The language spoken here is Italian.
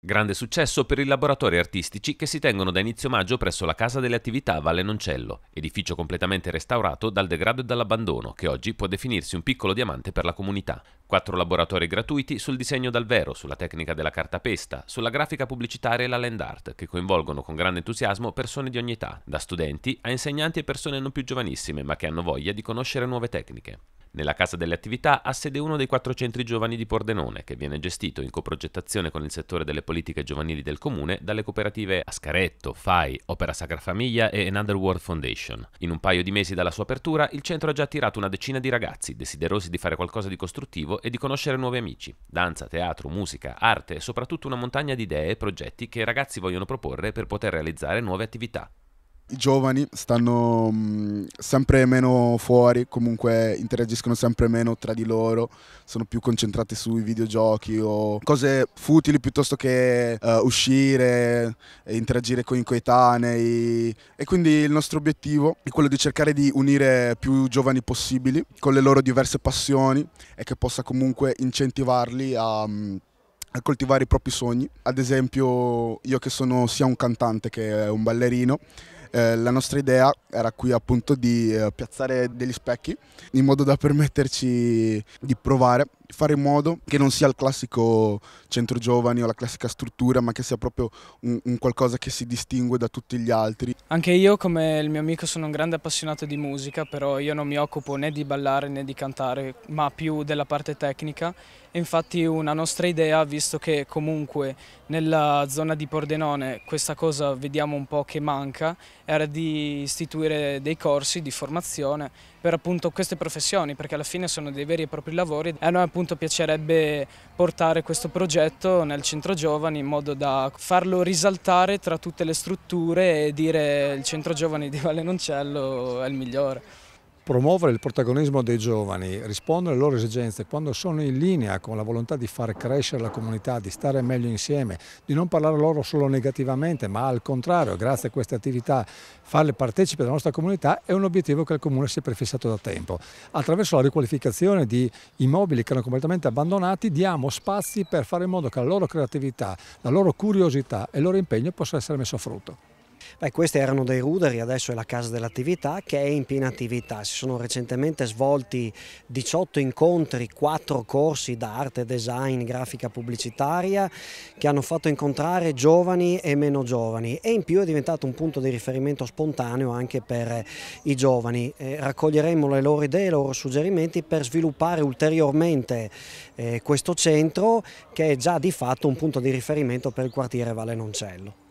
Grande successo per i laboratori artistici che si tengono da inizio maggio presso la Casa delle Attività a Valle Noncello, edificio completamente restaurato dal degrado e dall'abbandono, che oggi può definirsi un piccolo diamante per la comunità. Quattro laboratori gratuiti sul disegno dal vero, sulla tecnica della cartapesta, sulla grafica pubblicitaria e la land art, che coinvolgono con grande entusiasmo persone di ogni età, da studenti a insegnanti e persone non più giovanissime, ma che hanno voglia di conoscere nuove tecniche. Nella Casa delle Attività ha sede uno dei quattro centri giovani di Pordenone, che viene gestito in coprogettazione con il settore delle politiche giovanili del comune dalle cooperative Ascaretto, FAI, Opera Sacra Famiglia e Another World Foundation. In un paio di mesi dalla sua apertura, il centro ha già attirato una decina di ragazzi, desiderosi di fare qualcosa di costruttivo e di conoscere nuovi amici. Danza, teatro, musica, arte e soprattutto una montagna di idee e progetti che i ragazzi vogliono proporre per poter realizzare nuove attività. I giovani stanno mm, sempre meno fuori, comunque interagiscono sempre meno tra di loro, sono più concentrati sui videogiochi o cose futili piuttosto che uh, uscire e interagire con i coetanei e quindi il nostro obiettivo è quello di cercare di unire più giovani possibili con le loro diverse passioni e che possa comunque incentivarli a um, a coltivare i propri sogni. Ad esempio, io che sono sia un cantante che un ballerino, eh, la nostra idea era qui appunto di eh, piazzare degli specchi in modo da permetterci di provare fare in modo che non sia il classico centro giovani o la classica struttura, ma che sia proprio un, un, qualcosa che si distingue da tutti gli altri. Anche io, come il mio amico, sono un grande appassionato di musica, però io non mi occupo né di ballare né di cantare, ma più della parte tecnica. infatti una nostra idea, visto che comunque nella zona di Pordenone questa cosa vediamo un po' che manca, era di istituire dei corsi di formazione per appunto queste professioni, perché alla fine sono dei veri e propri lavori e eh, noi appunto appunto piacerebbe portare questo progetto nel centro giovani in modo da farlo risaltare tra tutte le strutture e dire il centro giovani di Valenoncello è il migliore promuovere il protagonismo dei giovani, rispondere alle loro esigenze, quando sono in linea con la volontà di far crescere la comunità, di stare meglio insieme, di non parlare loro solo negativamente, ma al contrario, grazie a queste attività, farle partecipare della nostra comunità è un obiettivo che il Comune si è prefissato da tempo. Attraverso la riqualificazione di immobili che erano completamente abbandonati diamo spazi per fare in modo che la loro creatività, la loro curiosità e il loro impegno possano essere messo a frutto. Beh, questi erano dei ruderi, adesso è la casa dell'attività che è in piena attività. Si sono recentemente svolti 18 incontri, 4 corsi d'arte, design, grafica pubblicitaria che hanno fatto incontrare giovani e meno giovani e in più è diventato un punto di riferimento spontaneo anche per i giovani. Eh, raccoglieremo le loro idee, i loro suggerimenti per sviluppare ulteriormente eh, questo centro che è già di fatto un punto di riferimento per il quartiere Valenoncello.